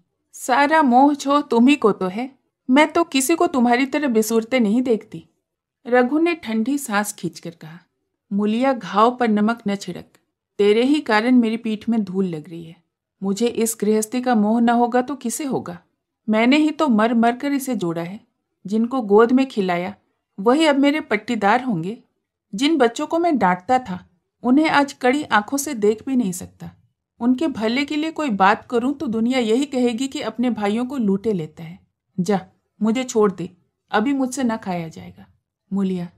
सारा मोह छो तुम ही को तो है मैं तो किसी को तुम्हारी तरह बिसुरते नहीं देखती रघु ने ठंडी सांस खींचकर कहा मुलिया घाव पर नमक न छिड़क तेरे ही कारण मेरी पीठ में धूल लग रही है मुझे इस गृहस्थी का मोह न होगा तो किसे होगा मैंने ही तो मर मर कर इसे जोड़ा है जिनको गोद में खिलाया वही अब मेरे पट्टीदार होंगे जिन बच्चों को मैं डांटता था उन्हें आज कड़ी आंखों से देख भी नहीं सकता उनके भले के लिए कोई बात करूं तो दुनिया यही कहेगी कि अपने भाइयों को लूटे लेता है जा मुझे छोड़ दे अभी मुझसे न खाया जाएगा मुलिया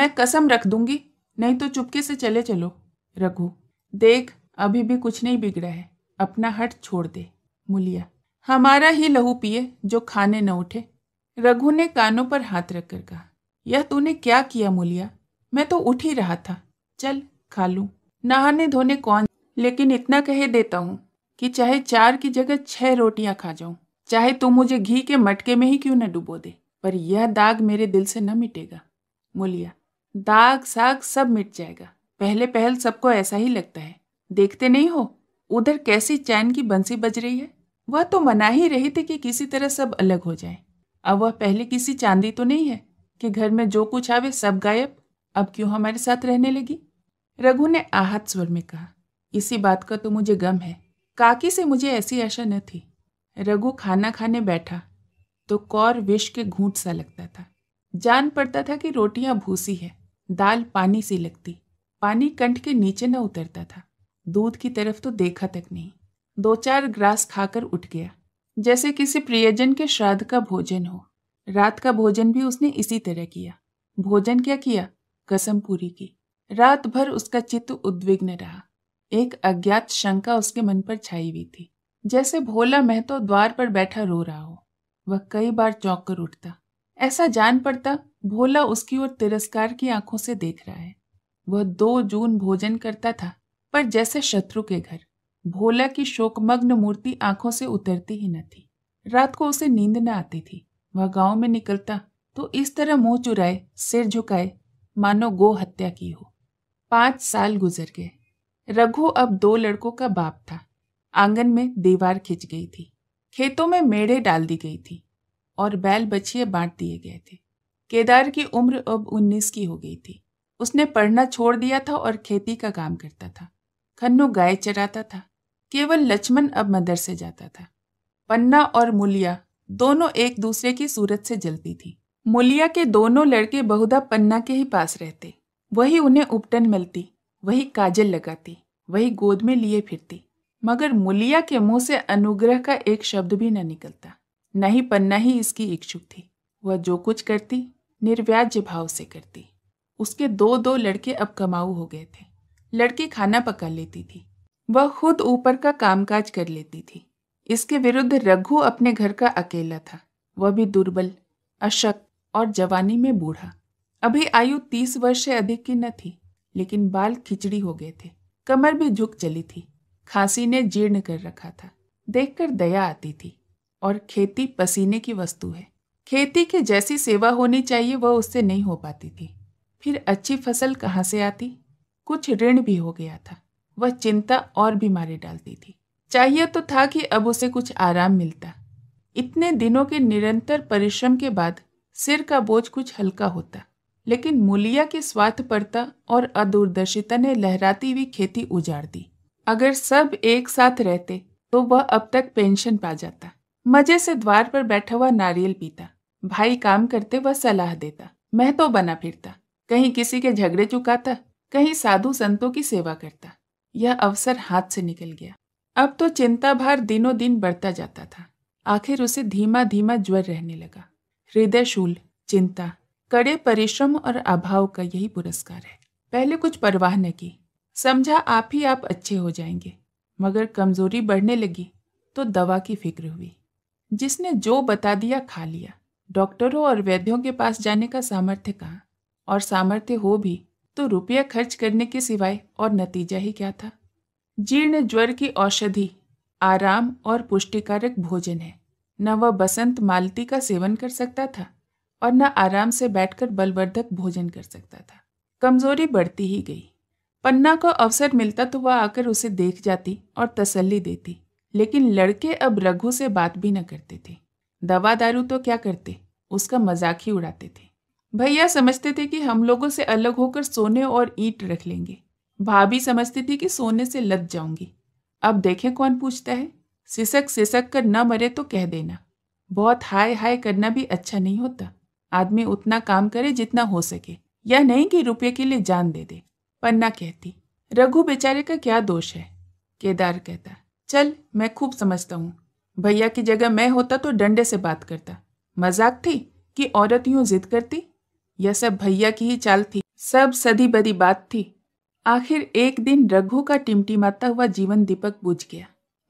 मैं कसम रख दूंगी नहीं तो चुपके से चले चलो रघु देख अभी भी कुछ नहीं बिगड़ा है अपना हट छोड़ दे मुलिया हमारा ही लहू पिए जो खाने न उठे रघु ने कानों पर हाथ रखकर कहा यह तूने क्या किया मुलिया मैं तो उठ ही रहा था चल खा लू नहाने धोने कौन लेकिन इतना कह देता हूँ कि चाहे चार की जगह छह रोटियां खा जाऊं चाहे तू मुझे घी के मटके में ही क्यों न डुबो दे पर यह दाग मेरे दिल से न मिटेगा मुलिया दाग साग सब मिट जाएगा पहले पहल सबको ऐसा ही लगता है देखते नहीं हो उधर कैसी चैन की बंसी बज रही है वह तो मना ही रही थी कि किसी तरह सब अलग हो जाए अब वह पहले किसी चांदी तो नहीं है कि घर में जो कुछ आवे सब गायब अब क्यों हमारे साथ रहने लगी रघु ने आहत स्वर में कहा इसी बात का तो मुझे गम है काकी से मुझे ऐसी आशा न थी रघु खाना खाने बैठा तो कौर विष के घूट सा लगता था जान पड़ता था कि रोटियां भूसी है दाल पानी सी लगती पानी कंठ के नीचे न उतरता था दूध की तरफ तो देखा तक नहीं दो चार ग्रास खाकर उठ गया जैसे किसी प्रियजन के श्राद्ध का भोजन हो रात का भोजन भी उसने इसी तरह किया भोजन क्या किया कसम पूरी की रात भर उसका चित्त उद्विग्न रहा एक अज्ञात शंका उसके मन पर छाई हुई थी जैसे भोला महतो द्वार पर बैठा रो रहा हो वह कई बार चौंक कर उठता ऐसा जान पड़ता भोला उसकी ओर तिरस्कार की आंखों से देख रहा है वह दो जून भोजन करता था पर जैसे शत्रु के घर भोला की शोकमग्न मूर्ति आंखों से उतरती ही न थी रात को उसे नींद न आती थी वह गांव में निकलता तो इस तरह मुंह चुराए सिर झुकाए मानो गो हत्या की हो पांच साल गुजर गए रघु अब दो लड़कों का बाप था आंगन में दीवार खिंच गई थी खेतों में मेढ़े डाल दी गई थी और बैल बछिए बांट दिए गए थे केदार की उम्र अब उन्नीस की हो गई थी उसने पढ़ना छोड़ दिया था और खेती का काम करता था खन्नू गाय चराता था केवल लक्ष्मण अब मदरसे जाता था पन्ना और मुलिया दोनों एक दूसरे की सूरत से जलती थी मुलिया के दोनों लड़के बहुधा पन्ना के ही पास रहते वही उन्हें उपटन मिलती वही काजल लगाती वही गोद में लिए फिरती मगर मुलिया के मुंह से अनुग्रह का एक शब्द भी न निकलता न ही पन्ना ही इसकी इच्छुक थी वह जो कुछ करती निर्व्याज भाव से करती उसके दो दो लड़के अब कमाऊ हो गए थे लड़की खाना पका लेती थी वह खुद ऊपर का कामकाज कर लेती थी इसके विरुद्ध रघु अपने घर का अकेला था वह भी दुर्बल अशक्त और जवानी में बूढ़ा अभी आयु तीस वर्ष से अधिक की न थी लेकिन बाल खिचड़ी हो गए थे कमर भी झुक चली थी खांसी ने जीर्ण कर रखा था देखकर दया आती थी और खेती पसीने की वस्तु है खेती के जैसी सेवा होनी चाहिए वह उससे नहीं हो पाती थी फिर अच्छी फसल कहाँ से आती कुछ ऋण भी हो गया था वह चिंता और भी मारे डालती थी चाहिए तो था कि अब उसे कुछ आराम मिलता इतने दिनों के निरंतर परिश्रम के बाद सिर का बोझ कुछ हल्का होता लेकिन मूलिया की स्वार्थपरता और अदूरदर्शिता ने लहराती हुई खेती उजाड़ दी अगर सब एक साथ रहते तो वह अब तक पेंशन पा जाता मजे से द्वार पर बैठा हुआ नारियल पीता भाई काम करते वह सलाह देता मैं तो बना फिरता कहीं किसी के झगड़े चुकाता कहीं साधु संतों की सेवा करता यह अवसर हाथ से निकल गया अब तो चिंता भार दिनों दिन बढ़ता जाता था आखिर उसे धीमा धीमा ज्वर रहने लगा हृदय शूल चिंता कड़े परिश्रम और अभाव का यही पुरस्कार है पहले कुछ परवाह न की समझा आप ही आप अच्छे हो जाएंगे मगर कमजोरी बढ़ने लगी तो दवा की फिक्र हुई जिसने जो बता दिया खा लिया डॉक्टरों और वैद्यों के पास जाने का सामर्थ्य कहा और सामर्थ्य हो भी तो रुपया खर्च करने के सिवाय और नतीजा ही क्या था जीर्ण ज्वर की औषधि आराम और पुष्टिकारक भोजन है न वह बसंत मालती का सेवन कर सकता था और न आराम से बैठकर बलवर्धक भोजन कर सकता था कमजोरी बढ़ती ही गई पन्ना को अवसर मिलता तो वह आकर उसे देख जाती और तसल्ली देती लेकिन लड़के अब रघु से बात भी न करते थे दवा दारू तो क्या करते उसका मजाक ही उड़ाते थे भैया समझते थे कि हम लोगों से अलग होकर सोने और ईट रख लेंगे भाभी समझती थी कि सोने से लद जाऊंगी अब देखें कौन पूछता है सिसक सिसक कर न मरे तो कह देना बहुत हाय हाय करना भी अच्छा नहीं होता आदमी उतना काम करे जितना हो सके या नहीं कि रुपये के लिए जान दे दे पन्ना कहती रघु बेचारे का क्या दोष है केदार कहता चल मैं खूब समझता हूँ भैया की जगह मैं होता तो डंडे से बात करता मजाक थी कि औरत यूं जिद करती यह सब भैया की ही चाल थी सब सदी बदी बात थी आखिर एक दिन रघु का टिमटिमाता हुआ जीवन दीपक बुझ गया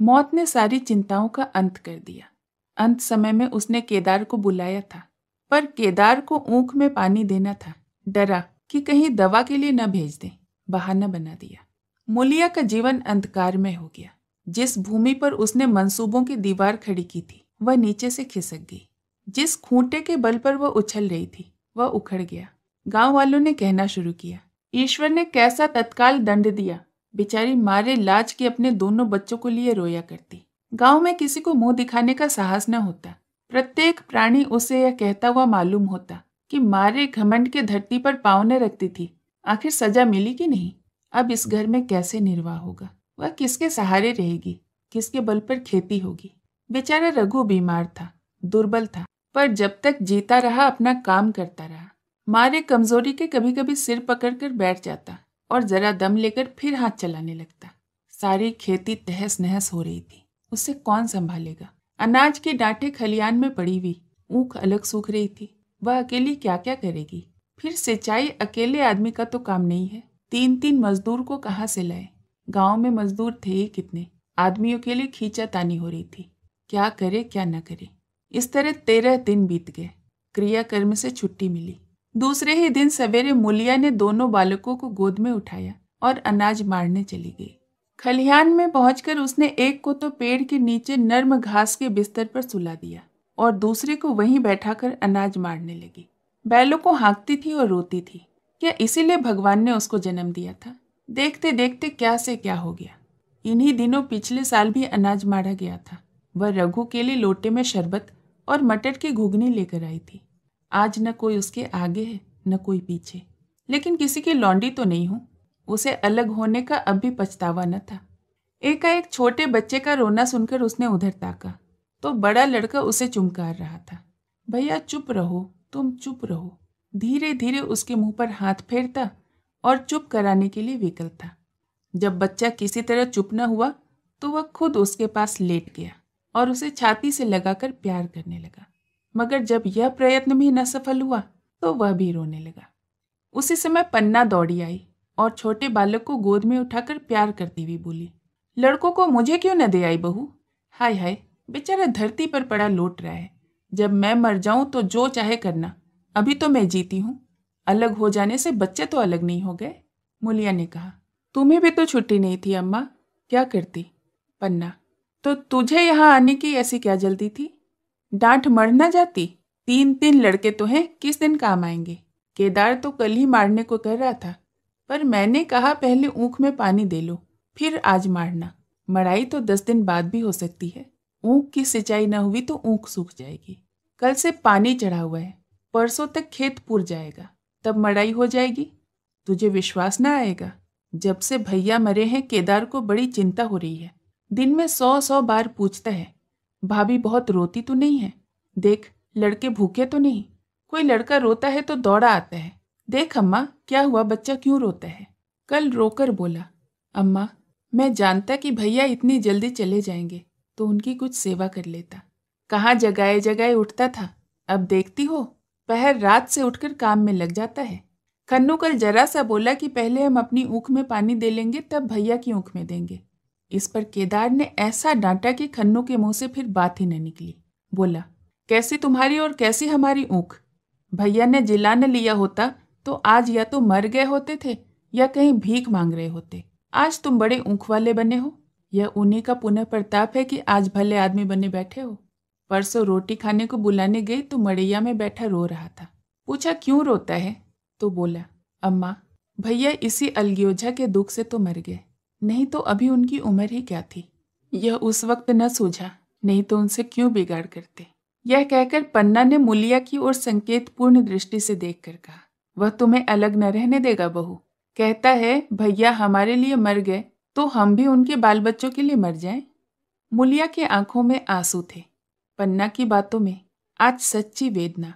मौत ने सारी चिंताओं का अंत कर दिया अंत समय में उसने केदार को बुलाया था पर केदार को ऊख में पानी देना था डरा कि कहीं दवा के लिए न भेज दें बहाना बना दिया मुलिया का जीवन अंधकार में हो गया जिस भूमि पर उसने मंसूबों की दीवार खड़ी की थी वह नीचे से खिसक गई जिस खूंटे के बल पर वह उछल रही थी वह उखड़ गया गांव वालों ने कहना शुरू किया ईश्वर ने कैसा तत्काल दंड दिया बेचारी मारे लाज के अपने दोनों बच्चों को लिए रोया करती गांव में किसी को मुंह दिखाने का साहस न होता प्रत्येक प्राणी उसे यह कहता हुआ मालूम होता कि मारे घमंड के धरती पर पाँव न रखती थी आखिर सजा मिली कि नहीं अब इस घर में कैसे निर्वाह होगा वह किसके सहारे रहेगी किसके बल पर खेती होगी बेचारा रघु बीमार था दुर्बल था पर जब तक जीता रहा अपना काम करता रहा मारे कमजोरी के कभी कभी सिर पकड़कर बैठ जाता और जरा दम लेकर फिर हाथ चलाने लगता सारी खेती तहस नहस हो रही थी उसे कौन संभालेगा अनाज के डांटे खलियान में पड़ी हुई ऊख अलग सूख रही थी वह अकेली क्या क्या करेगी फिर सिंचाई अकेले आदमी का तो काम नहीं है तीन तीन मजदूर को कहाँ से लाए गांव में मजदूर थे ही कितने आदमियों के लिए खींचा तानी हो रही थी क्या करे क्या न करे इस तरह तेरह दिन बीत गए क्रियाकर्म से छुट्टी मिली दूसरे ही दिन सवेरे मुलिया ने दोनों बालकों को गोद में उठाया और अनाज मारने चली गई खलिहान में पहुंचकर उसने एक को तो पेड़ के नीचे नर्म घास के बिस्तर पर सुला दिया और दूसरे को वहीं बैठाकर अनाज मारने लगी बैलों को हाँकती थी और रोती थी क्या इसीलिए भगवान ने उसको जन्म दिया था देखते देखते क्या से क्या हो गया इन्हीं दिनों पिछले साल भी अनाज मारा गया था वह रघु के लिए लोटे में शरबत और मटर के घुगने लेकर आई थी आज न कोई उसके आगे है न कोई पीछे लेकिन किसी की लौंडी तो नहीं हूँ उसे अलग होने का अब भी पछतावा न था एकाएक छोटे बच्चे का रोना सुनकर उसने उधर ताका तो बड़ा लड़का उसे चुमकार रहा था भैया चुप रहो तुम चुप रहो धीरे धीरे उसके मुंह पर हाथ फेरता और चुप कराने के लिए विकल था जब बच्चा किसी तरह चुप न हुआ तो वह खुद उसके पास लेट गया और उसे छाती से लगाकर प्यार करने लगा मगर जब यह प्रयत्न भी न सफल हुआ तो वह भी रोने लगा उसी समय पन्ना दौड़ी आई और छोटे बालक को गोद में उठाकर प्यार करती हुई बोली लड़कों को मुझे क्यों न दे आई बहू हाय हाय बेचारा धरती पर पड़ा लौट रहा है जब मैं मर जाऊं तो जो चाहे करना अभी तो मैं जीती हूं अलग हो जाने से बच्चे तो अलग नहीं हो गए मुलिया ने कहा तुम्हें भी तो छुट्टी नहीं थी अम्मा क्या करती पन्ना तो तुझे यहाँ आने की ऐसी क्या जल्दी थी डांट मर ना जाती तीन तीन लड़के तो हैं किस दिन काम आएंगे केदार तो कल ही मारने को कर रहा था पर मैंने कहा पहले ऊँख में पानी दे लो फिर आज मारना मड़ाई तो दस दिन बाद भी हो सकती है ऊँख की सिंचाई न हुई तो ऊँख सूख जाएगी कल से पानी चढ़ा हुआ है परसों तक खेत पूर जाएगा तब मड़ाई हो जाएगी तुझे विश्वास ना आएगा जब से भैया मरे हैं केदार को बड़ी चिंता हो रही है दिन में सौ सौ बार पूछता है भाभी बहुत रोती तो नहीं है देख लड़के भूखे तो नहीं कोई लड़का रोता है तो दौड़ा आता है देख अम्मा क्या हुआ बच्चा क्यों रोता है कल रोकर बोला अम्मा मैं जानता कि भैया इतनी जल्दी चले जाएंगे तो उनकी कुछ सेवा कर लेता कहाँ जगाए जगाए उठता था अब देखती हो पहर रात से उठकर काम में लग जाता है खन्नू कल जरा सा बोला कि पहले हम अपनी ऊख में पानी दे लेंगे तब भैया की ऊख में देंगे इस पर केदार ने ऐसा डांटा कि खन्नू के मुंह से फिर बात ही नहीं निकली बोला कैसी तुम्हारी और कैसी हमारी ऊख भैया ने जिला ने लिया होता तो आज या तो मर गए होते थे या कहीं भीख मांग रहे होते आज तुम बड़े ऊख वाले बने हो यह उन्हीं का पुनः प्रताप है कि आज भले आदमी बने बैठे हो परसों रोटी खाने को बुलाने गई तो मड़ैया में बैठा रो रहा था पूछा क्यों रोता है तो बोला अम्मा भैया इसी अलगियोझा के दुख से तो मर गए नहीं तो अभी उनकी उम्र ही क्या थी यह उस वक्त न सूझा नहीं तो उनसे क्यों बिगाड़ करते यह कहकर पन्ना ने मुलिया की ओर संकेतपूर्ण दृष्टि से देखकर कहा वह तुम्हें अलग न रहने देगा बहू कहता है भैया हमारे लिए मर गए तो हम भी उनके बाल बच्चों के लिए मर जाएं। मुलिया के आंखों में आंसू थे पन्ना की बातों में आज सच्ची वेदना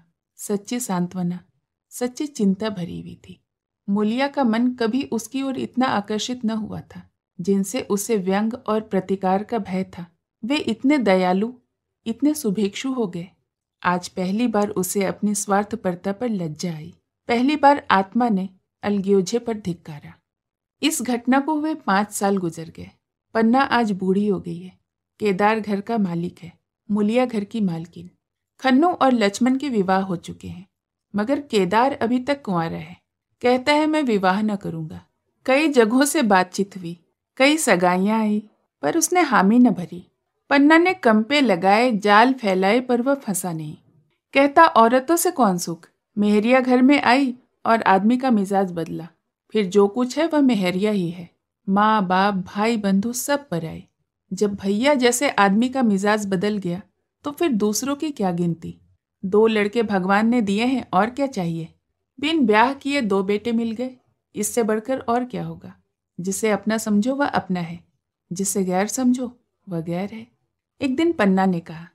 सच्ची सांत्वना सच्ची चिंता भरी हुई थी मुलिया का मन कभी उसकी ओर इतना आकर्षित न हुआ था जिनसे उसे व्यंग और प्रतिकार का भय था वे इतने दयालु इतने सुभिक्षु हो गए आज पहली बार उसे अपनी स्वार्थपरता पर लज्जा आई पहली बार आत्मा ने अलग्योझे पर धिक्कारा इस घटना को हुए पांच साल गुजर गए पन्ना आज बूढ़ी हो गई है केदार घर का मालिक है मुलिया घर की मालकिन खन्नू और लक्ष्मण के विवाह हो चुके हैं मगर केदार अभी तक कुंवारा है कहता है मैं विवाह न करूंगा कई जगहों से बातचीत हुई कई सगाइयाँ आई पर उसने हामी न भरी पन्ना ने कंपे लगाए जाल फैलाए पर वह फंसा नहीं कहता औरतों से कौन सुख मेहरिया घर में आई और आदमी का मिजाज बदला फिर जो कुछ है वह मेहरिया ही है माँ बाप भाई बंधु सब पर आए जब भैया जैसे आदमी का मिजाज बदल गया तो फिर दूसरों की क्या गिनती दो लड़के भगवान ने दिए हैं और क्या चाहिए बिन ब्याह किए दो बेटे मिल गए इससे बढ़कर और क्या होगा जिसे अपना समझो वह अपना है जिसे गैर समझो वह गैर है एक दिन पन्ना ने कहा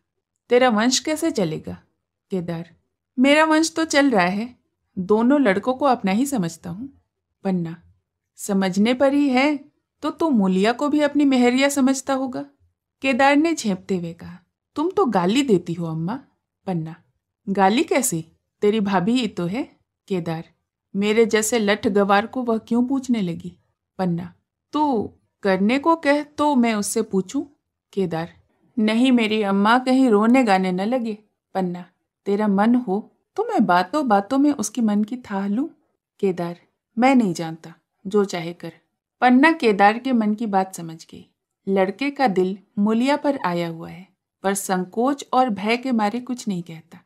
तेरा वंश कैसे चलेगा केदार मेरा वंश तो चल रहा है दोनों लड़कों को अपना ही समझता हूँ पन्ना समझने पर ही है तो तू मुलिया को भी अपनी मेहरिया समझता होगा केदार ने झेपते हुए कहा तुम तो गाली देती हो अम्मा पन्ना गाली कैसी तेरी भाभी ही तो है केदार मेरे जैसे लठ गवार को वह क्यों पूछने लगी पन्ना तू करने को कह तो मैं उससे पूछूं केदार नहीं मेरी अम्मा कहीं रोने गाने न लगे पन्ना तेरा मन हो तो मैं बातों बातों में उसकी मन की थाह लू केदार मैं नहीं जानता जो चाहे कर पन्ना केदार के मन की बात समझ गई लड़के का दिल मुलिया पर आया हुआ है पर संकोच और भय के मारे कुछ नहीं कहता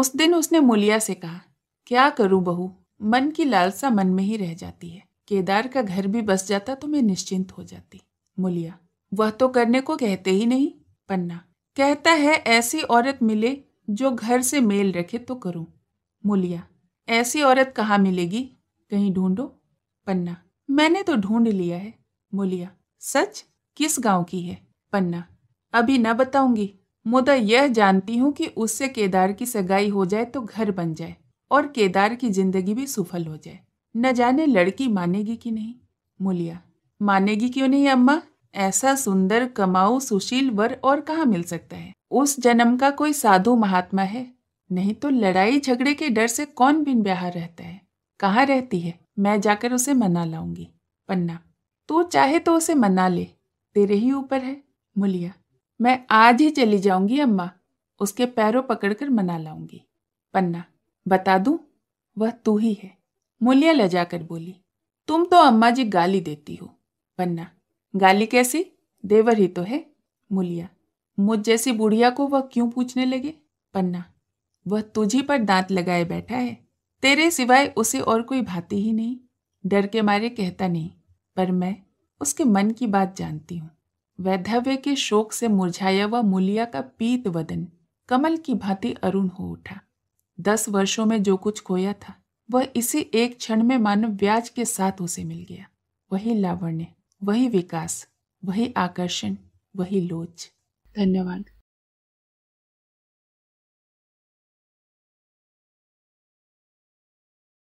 उस दिन उसने मुलिया से कहा क्या करूं बहू मन की लालसा मन में ही रह जाती है केदार का घर भी बस जाता तो मैं निश्चिंत हो जाती मुलिया वह तो करने को कहते ही नहीं पन्ना कहता है ऐसी औरत मिले जो घर से मेल रखे तो करूं मुलिया ऐसी औरत कहाँ मिलेगी कहीं ढूंढो पन्ना मैंने तो ढूंढ लिया है मुलिया सच किस गांव की है पन्ना अभी न बताऊंगी मुदा यह जानती हूँ कि उससे केदार की सगाई हो जाए तो घर बन जाए और केदार की जिंदगी भी सफल हो जाए न जाने लड़की मानेगी कि नहीं मुलिया मानेगी क्यों नहीं अम्मा ऐसा सुंदर कमाऊ सुशील वर और कहाँ मिल सकता है उस जन्म का कोई साधु महात्मा है नहीं तो लड़ाई झगड़े के डर से कौन बिन ब्याह रहता है कहाँ रहती है मैं जाकर उसे मना लाऊंगी पन्ना तू चाहे तो उसे मना ले तेरे ही ऊपर है मुलिया मैं आज ही चली जाऊंगी अम्मा उसके पैरों पकड़कर मना लाऊंगी पन्ना बता दू वह तू ही है मुलिया लजाकर बोली तुम तो अम्मा जी गाली देती हो पन्ना गाली कैसी देवर ही तो है मुलिया मुझ जैसी बुढ़िया को वह क्यों पूछने लगे पन्ना वह तुझी पर दांत लगाए बैठा है तेरे सिवाय उसे और कोई भाती ही नहीं डर के मारे कहता नहीं पर मैं उसके मन की बात जानती हूँ वैधव्य के शोक से मुरझाया हुआ मुलिया का पीत वदन कमल की भांति अरुण हो उठा दस वर्षों में जो कुछ खोया था वह इसी एक क्षण में मानव ब्याज के साथ उसे मिल गया वही लावण्य वही विकास वही आकर्षण वही लोच धन्यवाद